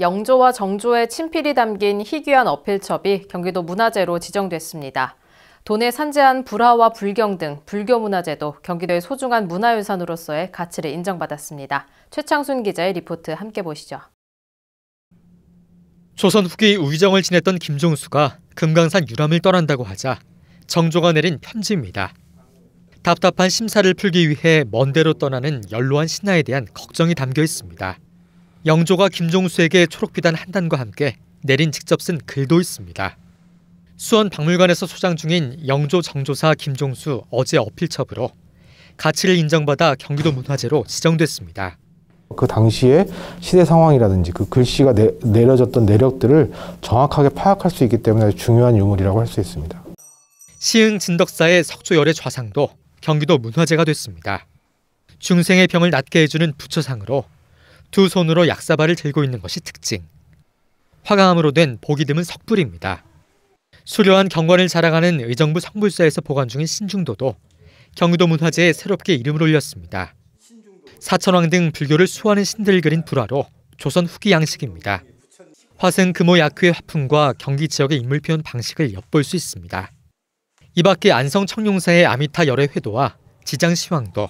영조와 정조의 친필이 담긴 희귀한 어필첩이 경기도 문화재로 지정됐습니다. 도내 산재한 불화와 불경 등 불교 문화재도 경기도의 소중한 문화유산으로서의 가치를 인정받았습니다. 최창순 기자의 리포트 함께 보시죠. 조선 후기 우의정을 지냈던 김종수가 금강산 유람을 떠난다고 하자 정조가 내린 편지입니다. 답답한 심사를 풀기 위해 먼 데로 떠나는 연로한 신하에 대한 걱정이 담겨 있습니다. 영조가 김종수에게 초록비단 한 단과 함께 내린 직접 쓴 글도 있습니다. 수원 박물관에서 소장 중인 영조 정조사 김종수 어제 어필첩으로 가치를 인정받아 경기도 문화재로 지정됐습니다. 그 당시의 시대 상황이라든지 그 글씨가 내, 내려졌던 내력들을 정확하게 파악할 수 있기 때문에 중요한 유물이라고 할 수 있습니다. 시흥 진덕사의 석조열의 좌상도 경기도 문화재가 됐습니다. 중생의 병을 낫게 해주는 부처상으로 두 손으로 약사발을 들고 있는 것이 특징. 화강암으로 된 보기 드문 석불입니다. 수려한 경관을 자랑하는 의정부 성불사에서 보관 중인 신중도도 경기도 문화재에 새롭게 이름을 올렸습니다. 사천왕 등 불교를 수호하는 신들 그린 불화로 조선 후기 양식입니다. 화승 금호 약후의 화풍과 경기 지역의 인물 표현 방식을 엿볼 수 있습니다. 이 밖에 안성 청룡사의 아미타 열의 회도와 지장 시황도,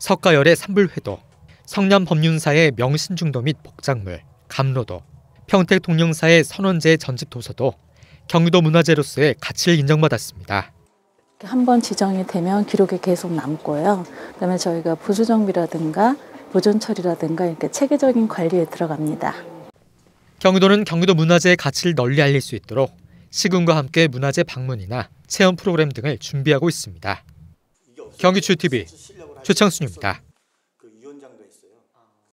석가열의 산불 회도, 성년 법륜사의 명신중도 및 복장물, 감로도, 평택 통령사의 선원제 전집 도서도 경기도 문화재로서의 가치를 인정받았습니다. 한 번 지정이 되면 기록이 계속 남고요. 그다음에 저희가 보수 정비라든가 보존 처리라든가 이렇게 체계적인 관리에 들어갑니다. 경기도는 경기도 문화재의 가치를 널리 알릴 수 있도록 시군과 함께 문화재 방문이나 체험 프로그램 등을 준비하고 있습니다. 경기추 TV 최창순입니다.